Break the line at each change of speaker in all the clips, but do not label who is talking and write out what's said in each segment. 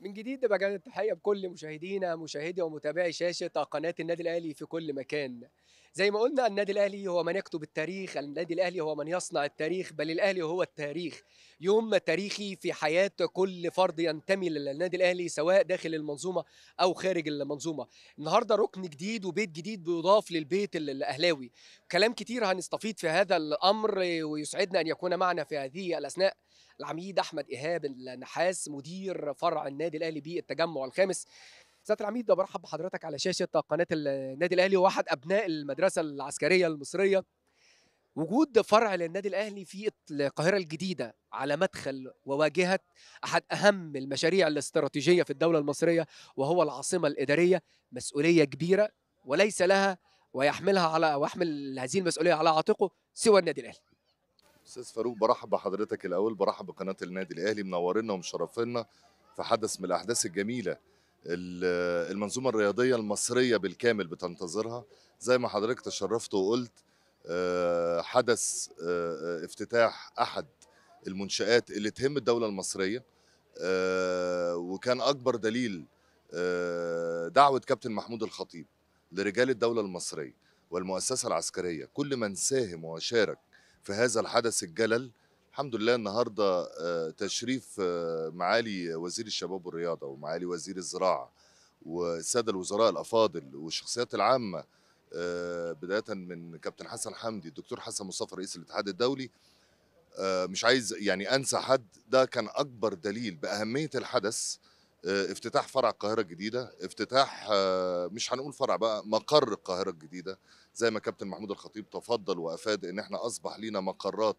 من جديد بجد التحية بكل مشاهدينا مشاهدي ومتابعي شاشة قناة النادي الأهلي في كل مكان زي ما قلنا النادي الأهلي هو من يكتب التاريخ النادي الأهلي هو من يصنع التاريخ بل الأهلي هو التاريخ يوم تاريخي في حياة كل فرد ينتمي للنادي الأهلي سواء داخل المنظومة أو خارج المنظومة النهاردة ركن جديد وبيت جديد بيضاف للبيت الأهلاوي كلام كتير هنستفيد في هذا الأمر ويسعدنا أن يكون معنا في هذه الأثناء العميد احمد ايهاب النحاس مدير فرع النادي الاهلي بالتجمع الخامس سياده العميد ده برحب بحضرتك على شاشه قناه النادي الاهلي واحد ابناء المدرسه العسكريه المصريه وجود فرع للنادي الاهلي في القاهره الجديده على مدخل وواجهه احد اهم المشاريع الاستراتيجيه في الدوله المصريه وهو العاصمه الاداريه مسؤوليه كبيره وليس لها ويحملها على ويحمل هذه المسؤوليه على عاتقه سوى النادي الاهلي
استاذ فاروق برحب بحضرتك الاول برحب بقناه النادي الاهلي منورنا ومشرفينا في حدث من الاحداث الجميله المنظومه الرياضيه المصريه بالكامل بتنتظرها زي ما حضرتك تشرفت وقلت آه، حدث آه، افتتاح احد المنشآت اللي تهم الدولة المصرية آه، وكان أكبر دليل دعوة كابتن محمود الخطيب لرجال الدولة المصرية والمؤسسة العسكرية كل من ساهم وشارك في هذا الحدث الجلل الحمد لله النهارده آه، تشريف آه، معالي وزير الشباب والرياضه ومعالي وزير الزراعه والساده الوزراء الافاضل والشخصيات العامه آه، بدايه من كابتن حسن حمدي الدكتور حسن مصطفى رئيس الاتحاد الدولي مش عايز يعني انسى حد ده كان اكبر دليل باهميه الحدث آه، افتتاح فرع القاهره الجديده افتتاح آه، مش هنقول فرع بقى مقر القاهره الجديده زي ما كابتن محمود الخطيب تفضل وافاد ان احنا اصبح لينا مقرات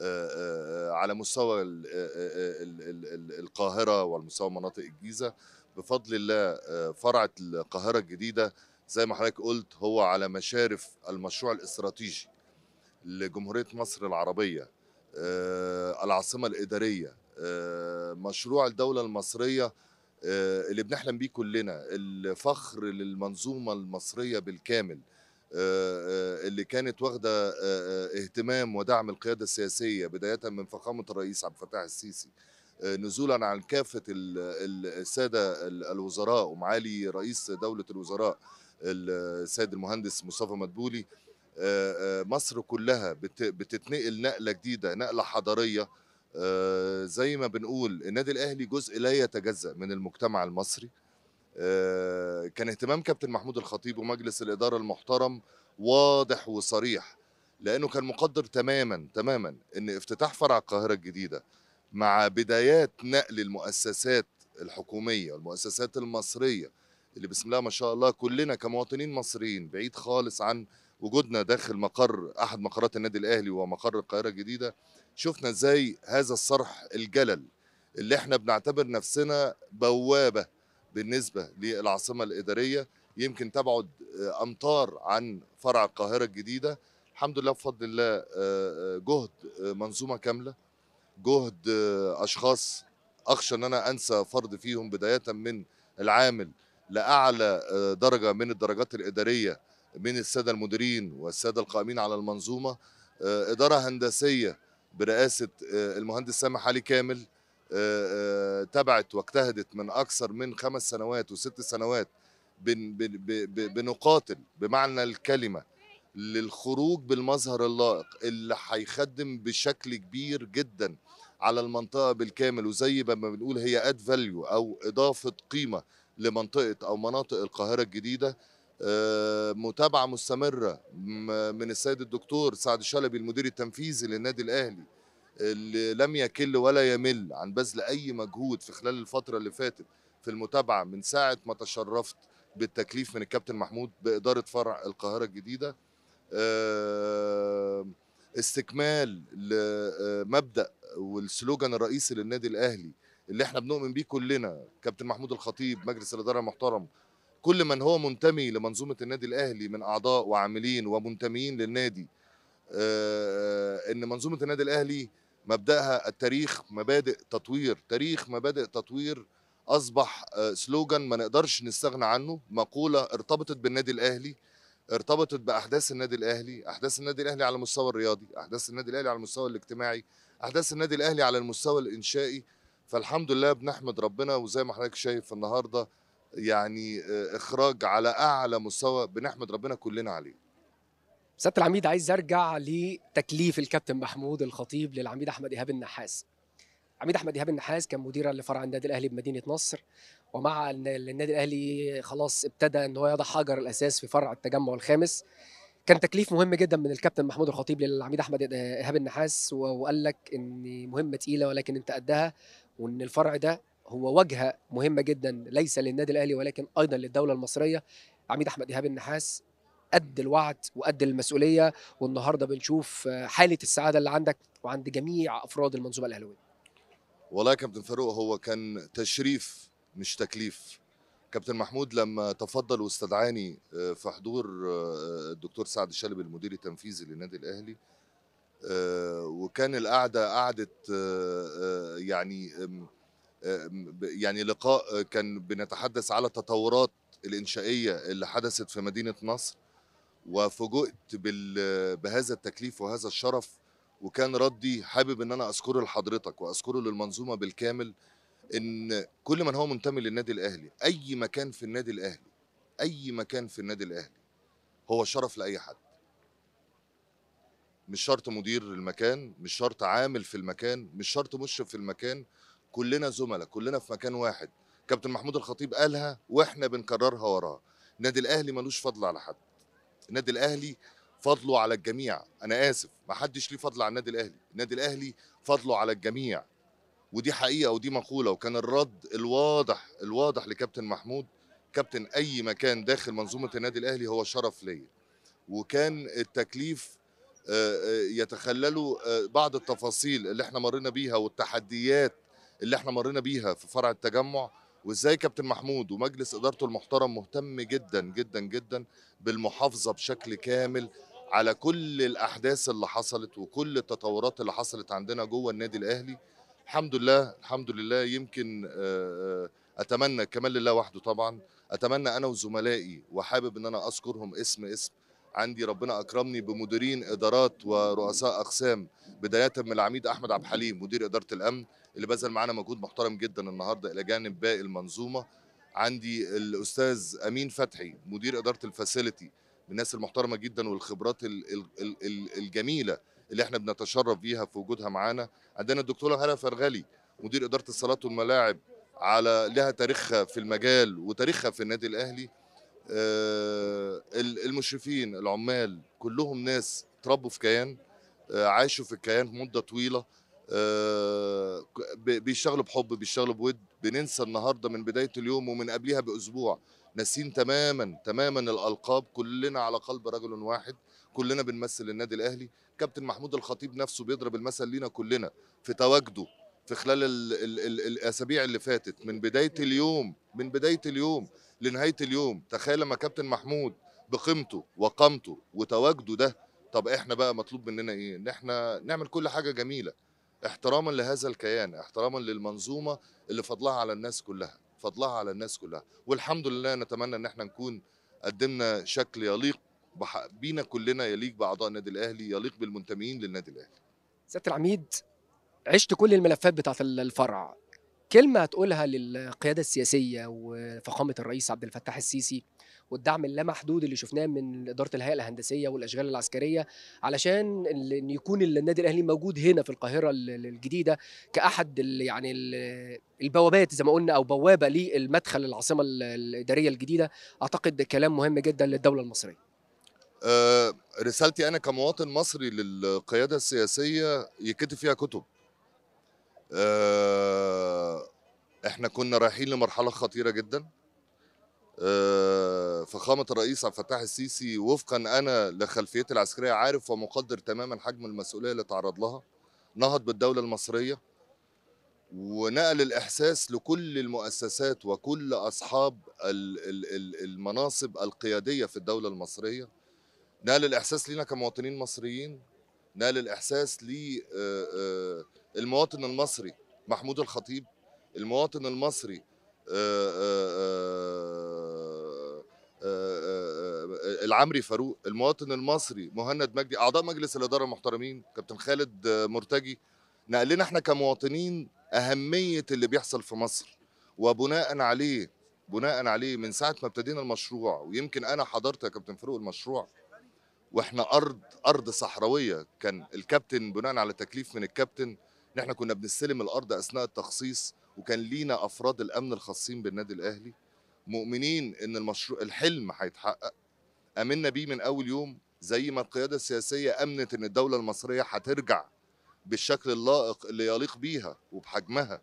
آه، على مستوى القاهره والمستوى مناطق الجيزه بفضل الله فرع القاهره الجديده زي ما حضرتك قلت هو على مشارف المشروع الاستراتيجي لجمهوريه مصر العربيه العاصمه الاداريه آه، مشروع الدولة المصرية آه، اللي بنحلم بيه كلنا الفخر للمنظومة المصرية بالكامل آه، اللي كانت واخدة اهتمام ودعم القيادة السياسية بداية من فخامة الرئيس عبد الفتاح السيسي نزولا عن كافة السادة الوزراء ومعالي رئيس دولة الوزراء السيد المهندس مصطفى مدبولي مصر كلها بتتنقل نقلة جديدة نقلة حضارية آه، زي ما بنقول النادي الاهلي جزء لا يتجزا من المجتمع المصري آه، كان اهتمام كابتن محمود الخطيب ومجلس الاداره المحترم واضح وصريح لانه كان مقدر تماما تماما ان افتتاح فرع القاهره الجديده مع بدايات نقل المؤسسات الحكوميه والمؤسسات المصريه اللي بسم الله ما شاء الله كلنا كمواطنين مصريين بعيد خالص عن وجودنا داخل مقر احد مقرات النادي الاهلي ومقر القاهره الجديده شفنا ازاي هذا الصرح الجلل اللي احنا بنعتبر نفسنا بوابه بالنسبه للعاصمه الاداريه يمكن تبعد آه، امتار عن فرع القاهره الجديده الحمد لله بفضل الله آه، آه، جهد منظومه كامله جهد اشخاص اخشى ان انا انسى فرد فيهم بدايه من العامل لاعلى درجه من الدرجات الاداريه من الساده المديرين والساده القائمين على المنظومه اداره هندسيه برئاسه آه، المهندس سامح علي كامل آه، آه، تبعت واجتهدت من اكثر من خمس سنوات وست سنوات بنقاتل بمعنى الكلمه للخروج بالمظهر اللائق اللي هيخدم بشكل كبير جدا على المنطقه بالكامل وزي ما بنقول هي اد فاليو او اضافه قيمه لمنطقه او مناطق القاهره الجديده آه، متابعه مستمره من السيد الدكتور سعد شلبي المدير التنفيذي للنادي الاهلي اللي لم يكل ولا يمل عن بذل اي مجهود في خلال الفتره اللي فاتت في المتابعه من ساعه ما تشرفت بالتكليف من الكابتن محمود باداره فرع القاهره الجديده آه، استكمال لمبدا والسلوجان الرئيسي للنادي الاهلي اللي احنا بنؤمن بيه كلنا كابتن محمود الخطيب مجلس الاداره المحترم كل من هو منتمي لمنظومه النادي الاهلي من اعضاء وعاملين ومنتميين للنادي آه، ان منظومه النادي الاهلي مبداها التاريخ مبادئ تطوير تاريخ مبادئ تطوير اصبح آه، سلوجان ما نقدرش نستغنى عنه مقوله ارتبطت بالنادي الاهلي ارتبطت باحداث النادي الاهلي احداث النادي الاهلي على المستوى الرياضي احداث النادي الاهلي على المستوى الاجتماعي احداث النادي الاهلي على المستوى الانشائي فالحمد لله بنحمد ربنا وزي ما حضرتك شايف النهارده يعني آه، اخراج على اعلى مستوى بنحمد ربنا
كلنا عليه سياده العميد عايز ارجع لتكليف الكابتن محمود الخطيب للعميد احمد ايهاب النحاس عميد احمد ايهاب النحاس كان مديرا لفرع النادي الاهلي بمدينه نصر ومع ان النادي الاهلي خلاص ابتدى ان هو يضع حجر الاساس في فرع التجمع الخامس كان تكليف مهم جدا من الكابتن محمود الخطيب للعميد احمد إيه، ايهاب النحاس وقال لك ان مهمه تقيله ولكن انت قدها وان الفرع ده هو واجهه مهمه جدا ليس للنادي الاهلي ولكن ايضا للدوله المصريه عميد احمد ايهاب النحاس قد الوعد وقد المسؤوليه والنهارده بنشوف آه، حاله السعاده اللي عندك وعند جميع افراد المنظومه الاهلاويه.
والله يا كابتن فاروق هو كان تشريف مش تكليف. كابتن محمود لما تفضل واستدعاني آه، في حضور آه، الدكتور سعد الشلبي المدير التنفيذي للنادي الاهلي وكان القعده قعده يعني يعني لقاء آه، كان بنتحدث على التطورات الانشائيه اللي حدثت في مدينه نصر وفوجئت بهذا التكليف وهذا الشرف وكان ردي حابب ان انا اذكره لحضرتك واذكره للمنظومه بالكامل ان كل من هو منتمي للنادي الاهلي اي مكان في النادي الاهلي اي مكان في النادي الاهلي هو شرف لاي حد مش شرط مدير المكان مش شرط عامل في المكان مش شرط مشرف في المكان كلنا زملاء كلنا في مكان واحد كابتن محمود الخطيب قالها واحنا بنكررها وراه النادي الاهلي ملوش فضل على حد النادي الاهلي فضله على الجميع انا اسف ما حدش ليه فضل على النادي الاهلي النادي الاهلي فضله على الجميع ودي حقيقه ودي مقوله وكان الرد الواضح الواضح لكابتن محمود كابتن اي مكان داخل منظومه النادي الاهلي هو شرف ليا وكان التكليف آه، آه، يتخلله آه، بعض التفاصيل اللي احنا مرينا بيها والتحديات اللي احنا مرينا بيها في فرع التجمع وازاي كابتن محمود ومجلس ادارته المحترم مهتم جدا جدا جدا بالمحافظه بشكل كامل على كل الاحداث اللي حصلت وكل التطورات اللي حصلت عندنا جوه النادي الاهلي الحمد لله الحمد لله يمكن آه، آه، اتمنى كمان لله وحده طبعا اتمنى انا وزملائي وحابب ان انا اذكرهم اسم اسم عندي ربنا اكرمني بمديرين ادارات ورؤساء اقسام بدايه من العميد احمد عبد الحليم مدير اداره الامن اللي بذل معانا مجهود محترم جدا النهارده الى جانب باقي المنظومه عندي الاستاذ امين فتحي مدير اداره الفاسيلتي من الناس المحترمه جدا والخبرات الجميله اللي احنا بنتشرف بيها في وجودها معانا عندنا الدكتوره هلا فرغلي مدير اداره الصالات والملاعب على لها تاريخها في المجال وتاريخها في النادي الاهلي آه، المشرفين العمال كلهم ناس تربوا في كيان آه، عاشوا في الكيان مده طويله آه، بيشتغلوا بحب بيشتغلوا بود بننسى النهارده من بدايه اليوم ومن قبلها باسبوع ناسين تماما تماما الالقاب كلنا على قلب رجل واحد كلنا بنمثل النادي الاهلي كابتن محمود الخطيب نفسه بيضرب المثل لينا كلنا في تواجده في خلال الـ الـ الـ الاسابيع اللي فاتت من بدايه اليوم من بدايه اليوم لنهايه اليوم تخيل لما كابتن محمود بقيمته وقامته وتواجده ده طب احنا بقى مطلوب مننا ايه ان احنا نعمل كل حاجه جميله احتراما لهذا الكيان احتراما للمنظومه اللي فضلها على الناس كلها فضلها على الناس كلها والحمد لله نتمنى ان احنا نكون قدمنا شكل يليق بينا كلنا يليق باعضاء النادي الاهلي يليق بالمنتمين للنادي الاهلي
سياده العميد عشت كل الملفات بتاعت الفرع كلمه هتقولها للقياده السياسيه وفخامه الرئيس عبد الفتاح السيسي والدعم اللامحدود اللي شفناه من اداره الهيئه الهندسيه والاشغال العسكريه علشان ان يكون النادي الاهلي موجود هنا في القاهره الجديده كاحد يعني البوابات زي ما قلنا او بوابه للمدخل العاصمه الاداريه الجديده اعتقد كلام مهم جدا للدوله المصريه
آه، رسالتي انا كمواطن مصري للقياده السياسيه يكتب فيها كتب آه، احنا كنا رايحين لمرحله خطيره جدا آه، فخامه الرئيس عبد الفتاح السيسي وفقا انا لخلفيتي العسكريه عارف ومقدر تماما حجم المسؤوليه اللي تعرض لها نهض بالدوله المصريه ونقل الاحساس لكل المؤسسات وكل اصحاب المناصب القياديه في الدوله المصريه نقل الاحساس لينا كمواطنين مصريين نقل الاحساس ل المواطن المصري محمود الخطيب المواطن المصري آه، آه، آه، العمري فاروق المواطن المصري مهند مجدي اعضاء مجلس الاداره المحترمين كابتن خالد مرتجي نقل لنا احنا كمواطنين اهميه اللي بيحصل في مصر وبناء عليه بناء عليه من ساعه ما ابتدينا المشروع ويمكن انا حضرت يا كابتن فاروق المشروع واحنا ارض ارض صحراويه كان الكابتن بناء على تكليف من الكابتن ان احنا كنا بنستلم الارض اثناء التخصيص وكان لينا افراد الامن الخاصين بالنادي الاهلي مؤمنين ان المشروع الحلم هيتحقق امنا بيه من اول يوم زي ما القياده السياسيه امنت ان الدوله المصريه هترجع بالشكل اللائق اللي يليق بيها وبحجمها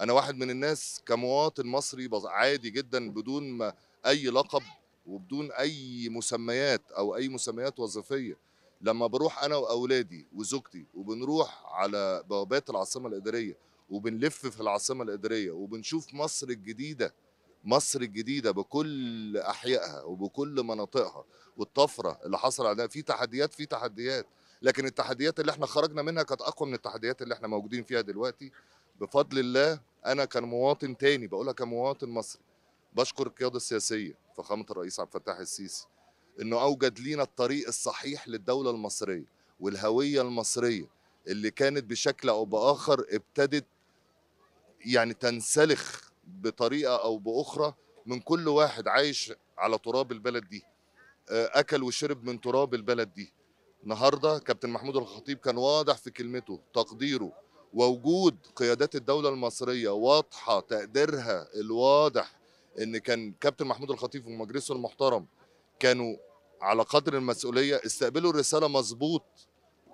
انا واحد من الناس كمواطن مصري عادي جدا بدون ما اي لقب وبدون اي مسميات او اي مسميات وظيفيه لما بروح انا واولادي وزوجتي وبنروح على بوابات العاصمه الاداريه وبنلف في العاصمه الاداريه وبنشوف مصر الجديده مصر الجديده بكل احيائها وبكل مناطقها والطفره اللي حصل عليها في تحديات في تحديات لكن التحديات اللي احنا خرجنا منها كانت اقوى من التحديات اللي احنا موجودين فيها دلوقتي بفضل الله انا كان مواطن تاني بقولها كمواطن مصري بشكر القياده السياسيه فخامه الرئيس عبد الفتاح السيسي انه اوجد لينا الطريق الصحيح للدوله المصريه والهويه المصريه اللي كانت بشكل او باخر ابتدت يعني تنسلخ بطريقه او باخرى من كل واحد عايش على تراب البلد دي آه، اكل وشرب من تراب البلد دي النهارده كابتن محمود الخطيب كان واضح في كلمته تقديره ووجود قيادات الدوله المصريه واضحه تقديرها الواضح ان كان كابتن محمود الخطيب ومجلسه المحترم كانوا على قدر المسؤوليه استقبلوا الرساله مظبوط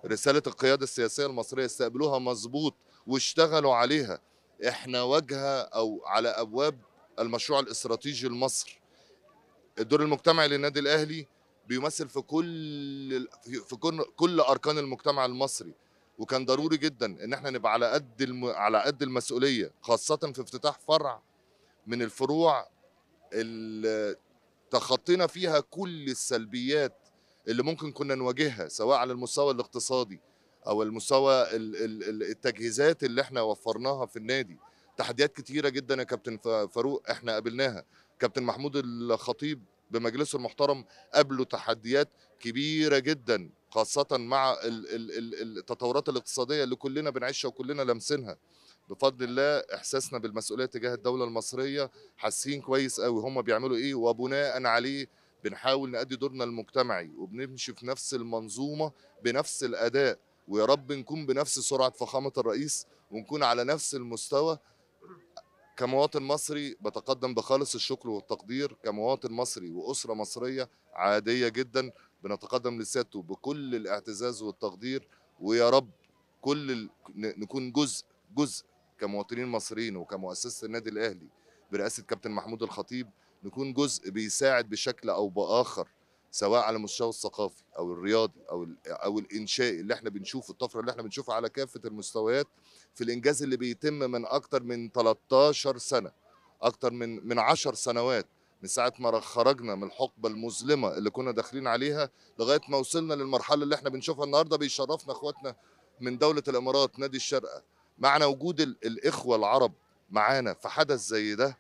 رساله القياده السياسيه المصريه استقبلوها مظبوط واشتغلوا عليها احنا واجهه او على ابواب المشروع الاستراتيجي المصري الدور المجتمعي للنادي الاهلي بيمثل في كل في كل اركان المجتمع المصري وكان ضروري جدا ان احنا نبقى على قد الم... على قد المسؤوليه خاصه في افتتاح فرع من الفروع تخطينا فيها كل السلبيات اللي ممكن كنا نواجهها سواء على المستوى الاقتصادي او المستوى التجهيزات اللي احنا وفرناها في النادي تحديات كتيره جدا يا كابتن فاروق احنا قابلناها كابتن محمود الخطيب بمجلسه المحترم قابله تحديات كبيره جدا خاصه مع التطورات الاقتصاديه اللي كلنا بنعيشها وكلنا لامسينها بفضل الله احساسنا بالمسؤوليه تجاه الدوله المصريه حاسين كويس قوي هم بيعملوا ايه وبناء عليه بنحاول نأدي دورنا المجتمعي وبنمشي في نفس المنظومه بنفس الاداء ويا رب نكون بنفس سرعه فخامه الرئيس ونكون على نفس المستوى كمواطن مصري بتقدم بخالص الشكر والتقدير كمواطن مصري واسره مصريه عاديه جدا بنتقدم لسيادته بكل الاعتزاز والتقدير ويا رب كل ال... نكون جزء جزء كمواطنين مصريين وكمؤسسه النادي الاهلي برئاسه كابتن محمود الخطيب نكون جزء بيساعد بشكل او باخر سواء على المستوى الثقافي او الرياضي او او الانشائي اللي احنا بنشوفه الطفره اللي احنا بنشوفها على كافه المستويات في الانجاز اللي بيتم من اكتر من 13 سنه اكتر من من 10 سنوات من ساعه ما خرجنا من الحقبه المظلمه اللي كنا داخلين عليها لغايه ما وصلنا للمرحله اللي احنا بنشوفها النهارده بيشرفنا اخواتنا من دوله الامارات نادي الشارقه معنى وجود الإخوة العرب معانا في حدث زي ده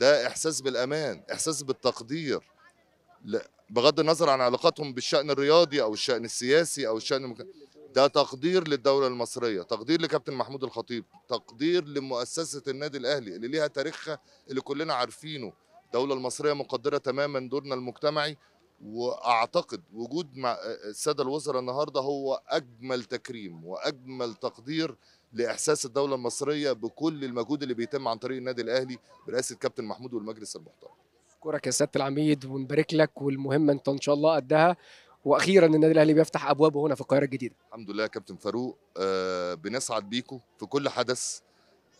ده إحساس بالأمان إحساس بالتقدير بغض النظر عن علاقاتهم بالشأن الرياضي أو الشأن السياسي أو الشأن المك... ده تقدير للدولة المصرية تقدير لكابتن محمود الخطيب تقدير لمؤسسة النادي الأهلي اللي ليها تاريخها اللي كلنا عارفينه الدولة المصرية مقدرة تماما دورنا المجتمعي واعتقد وجود مع الساده الوزراء النهارده هو اجمل تكريم واجمل تقدير لاحساس الدوله المصريه بكل المجهود اللي بيتم عن طريق النادي الاهلي برئاسه كابتن محمود والمجلس المحترم
اشكرك يا سياده العميد ونبارك لك والمهمه انت ان شاء الله قدها واخيرا النادي الاهلي بيفتح ابوابه هنا في القاهره الجديده
الحمد لله يا كابتن فاروق آه بنسعد بيكم في كل حدث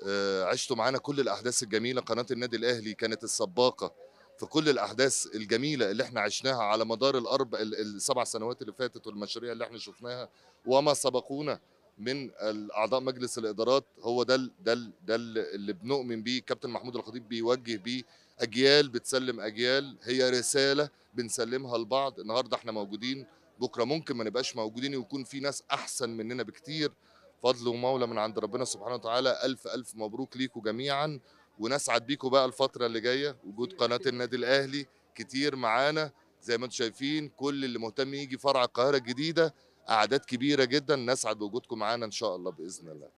آه عشتوا معانا كل الاحداث الجميله قناه النادي الاهلي كانت السباقه في كل الاحداث الجميله اللي احنا عشناها على مدار الاربع السبع سنوات اللي فاتت والمشاريع اللي احنا شفناها وما سبقونا من اعضاء مجلس الادارات هو ده ده ده اللي بنؤمن بيه كابتن محمود الخطيب بيوجه بيه اجيال بتسلم اجيال هي رساله بنسلمها لبعض النهارده احنا موجودين بكره ممكن ما نبقاش موجودين ويكون في ناس احسن مننا بكتير فضل ومولى من عند ربنا سبحانه وتعالى الف الف مبروك ليكم جميعا ونسعد بيكم بقى الفتره اللي جايه وجود قناه النادي الاهلي كتير معانا زي ما انتم شايفين كل اللي مهتم يجي فرع القاهره الجديده اعداد كبيره جدا نسعد بوجودكم معانا ان شاء الله باذن الله